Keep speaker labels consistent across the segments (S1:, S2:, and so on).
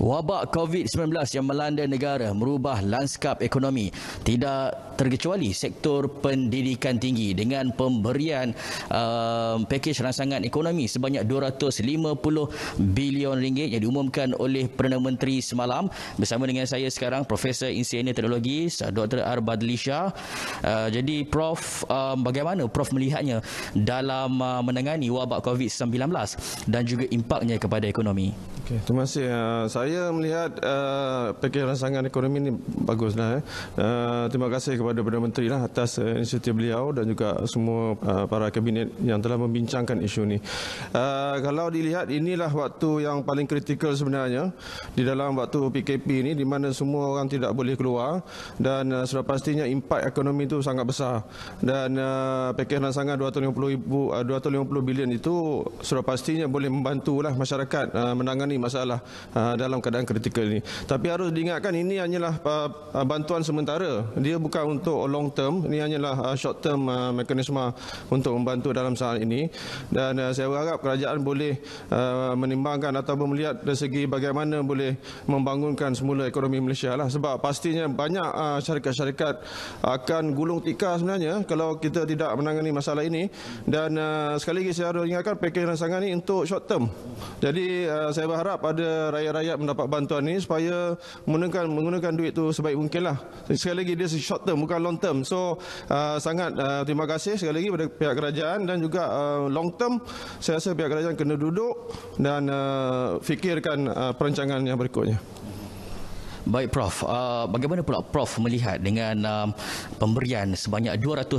S1: Wabak COVID-19 yang melanda negara merubah lanskap ekonomi tidak terkecuali sektor pendidikan tinggi dengan pemberian uh, pakej rangsangan ekonomi sebanyak 250 bilion ringgit yang diumumkan oleh Perdana Menteri semalam bersama dengan saya sekarang Profesor Insinyur Teknologi Dr. Arbadlisha. Uh, jadi Prof uh, bagaimana Prof melihatnya dalam uh, menangani wabak COVID-19 dan juga impaknya kepada ekonomi?
S2: Okay. Terima kasih. Uh, saya melihat uh, ah, pakej rangsangan ekonomi ini baguslah. Eh. Uh, terima kasih kepada Perdana Menteri lah atas uh, inisiatif beliau dan juga semua uh, para kabinet yang telah membincangkan isu ini. Uh, kalau dilihat inilah waktu yang paling kritikal sebenarnya di dalam waktu PKP ini di mana semua orang tidak boleh keluar dan uh, sudah pastinya impak ekonomi itu sangat besar dan uh, pakej rangsangan 250 ribu, uh, 250 bilion itu sudah pastinya boleh membantulah masyarakat uh, menangani menangani masalah ah, dalam keadaan kritikal ini. Tapi harus diingatkan ini hanyalah ah, ah, bantuan sementara. Dia bukan untuk long term. Ini hanyalah short term uh, mekanisme untuk membantu dalam saat ini. Dan saya berharap kerajaan boleh menimbangkan atau melihat dari segi bagaimana boleh membangunkan semula ekonomi Malaysia lah. Sebab pastinya banyak syarikat-syarikat akan gulung tikar sebenarnya kalau kita tidak menangani masalah ini. Dan sekali lagi saya harus ingatkan pakej rancangan ini untuk short term. Jadi saya berharap berharap ada rakyat-rakyat mendapat bantuan ini supaya menggunakan menggunakan duit itu sebaik mungkinlah. Sekali lagi dia short term bukan long term. So uh, sangat uh, terima kasih sekali lagi kepada pihak kerajaan dan juga uh, long term saya rasa pihak kerajaan kena duduk dan
S1: uh, fikirkan uh, perancangan yang berikutnya. Baik Prof, uh, bagaimana pula Prof melihat dengan um, pemberian sebanyak RM200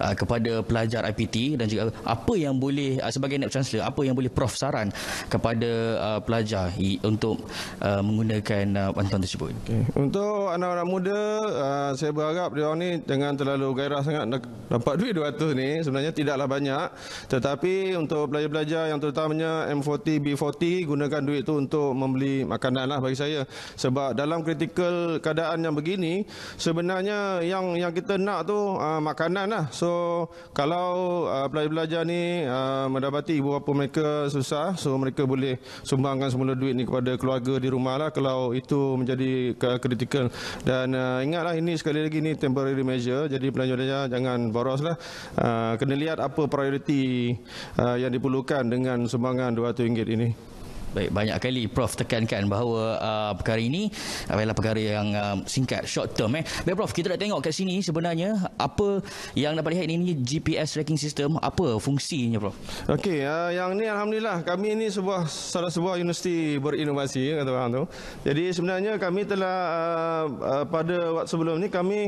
S1: uh, kepada pelajar IPT dan juga apa yang boleh uh, sebagai Net Chancellor, apa yang boleh Prof saran kepada uh, pelajar untuk menggunakan uh, bantuan tersebut?
S2: Okay. Untuk anak-anak muda, uh, saya berharap mereka ni jangan terlalu gairah sangat dapat duit RM200 ni, sebenarnya tidaklah banyak tetapi untuk pelajar-pelajar yang terutamanya M40, B40 gunakan duit tu untuk membeli makanan lah bagi saya, sebab dalam kritikal keadaan yang begini sebenarnya yang yang kita nak tu uh, makanan lah so kalau uh, ah, pelajar-pelajar ni uh, mendapati ibu bapa mereka susah so mereka boleh sumbangkan semula duit ni kepada keluarga di rumah lah kalau itu menjadi kritikal dan uh, ingatlah ini sekali lagi ni temporary measure jadi pelajar-pelajar jangan boros lah uh, kena lihat apa prioriti uh, yang diperlukan dengan sumbangan RM200 ini.
S1: Baik, banyak kali Prof tekankan bahawa uh, perkara ini adalah perkara yang uh, singkat, short term. Eh. Baik Prof, kita nak tengok kat sini sebenarnya apa yang dapat lihat ini, ini GPS tracking system, apa fungsinya Prof?
S2: Okey, uh, yang ini Alhamdulillah
S1: kami ini sebuah
S2: salah sebuah universiti berinovasi kata orang tu. Jadi sebenarnya kami telah uh, uh, pada waktu sebelum ini kami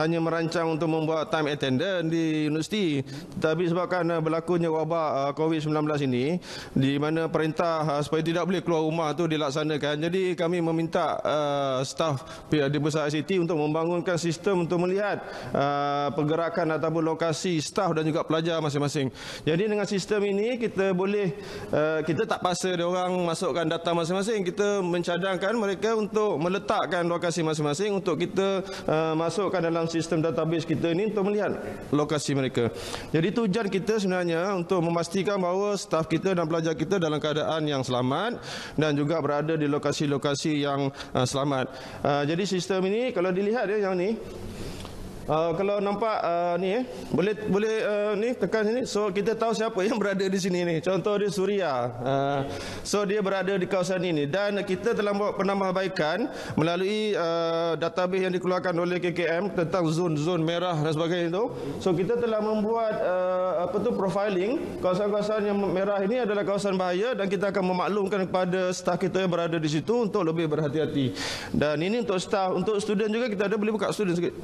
S2: hanya merancang untuk membuat time attendant di universiti. Tetapi sebabkan uh, berlakunya wabak uh, COVID-19 ini di mana perintah uh, tidak boleh keluar rumah tu dilaksanakan. Jadi kami meminta uh, staf di Besar ICT untuk membangunkan sistem untuk melihat uh, pergerakan ataupun lokasi staf dan juga pelajar masing-masing. Jadi dengan sistem ini kita boleh uh, kita tak paksa dia orang masukkan data masing-masing. Kita mencadangkan mereka untuk meletakkan lokasi masing-masing untuk kita uh, masukkan dalam sistem database kita ini untuk melihat lokasi mereka. Jadi tujuan kita sebenarnya untuk memastikan bahawa staf kita dan pelajar kita dalam keadaan yang selamat selamat dan juga berada di lokasi-lokasi yang uh, selamat. Uh, jadi sistem ini kalau dilihat ya yang ni uh, kalau nampak uh, ni eh boleh boleh uh, ni tekan sini so kita tahu siapa yang berada di sini ni contoh dia suria uh, so dia berada di kawasan ini dan kita telah buat penambahbaikan melalui uh, database yang dikeluarkan oleh KKM tentang zon-zon merah dan sebagainya itu so kita telah membuat uh, apa tu profiling kawasan-kawasan yang merah ini adalah kawasan bahaya dan kita akan memaklumkan kepada staf kita yang berada di situ untuk lebih berhati-hati dan ini untuk staf untuk student juga kita ada boleh buka student sikit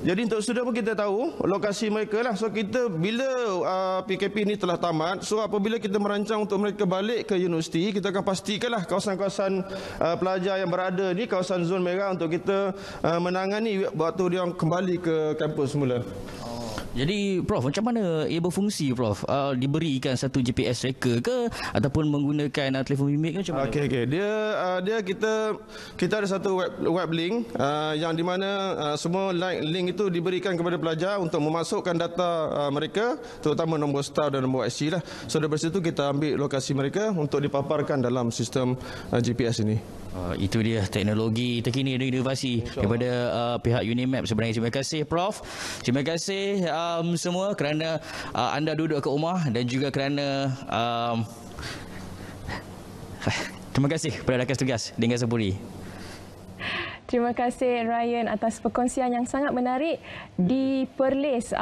S2: jadi untuk sudah pun kita tahu lokasi mereka lah. So kita bila uh, PKP ini telah tamat, so apabila kita merancang untuk mereka balik ke universiti, kita akan pastikan lah kawasan-kawasan uh, pelajar yang berada di kawasan zon merah untuk kita uh, menangani waktu dia kembali ke kampus semula.
S1: Jadi Prof macam mana ia berfungsi Prof? Uh, ah, diberikan satu GPS tracker ke ataupun menggunakan uh, telefon bimbit ke macam mana? Okey okey.
S2: Dia uh, dia kita kita ada satu web web link uh, yang di mana uh, semua link, link itu diberikan kepada pelajar untuk memasukkan data uh, mereka terutama nombor star dan nombor IC lah. So dari situ kita ambil lokasi mereka
S1: untuk dipaparkan dalam sistem uh, GPS ini. Uh, itu dia teknologi terkini dan inovasi InsyaAllah. daripada uh, pihak Unimap sebenarnya. Terima kasih Prof. Terima kasih um, semua kerana uh, anda duduk ke rumah dan juga kerana um, terima kasih kepada rakan tugas dengan sempurna. Terima kasih Ryan atas perkongsian yang sangat menarik di Perlis.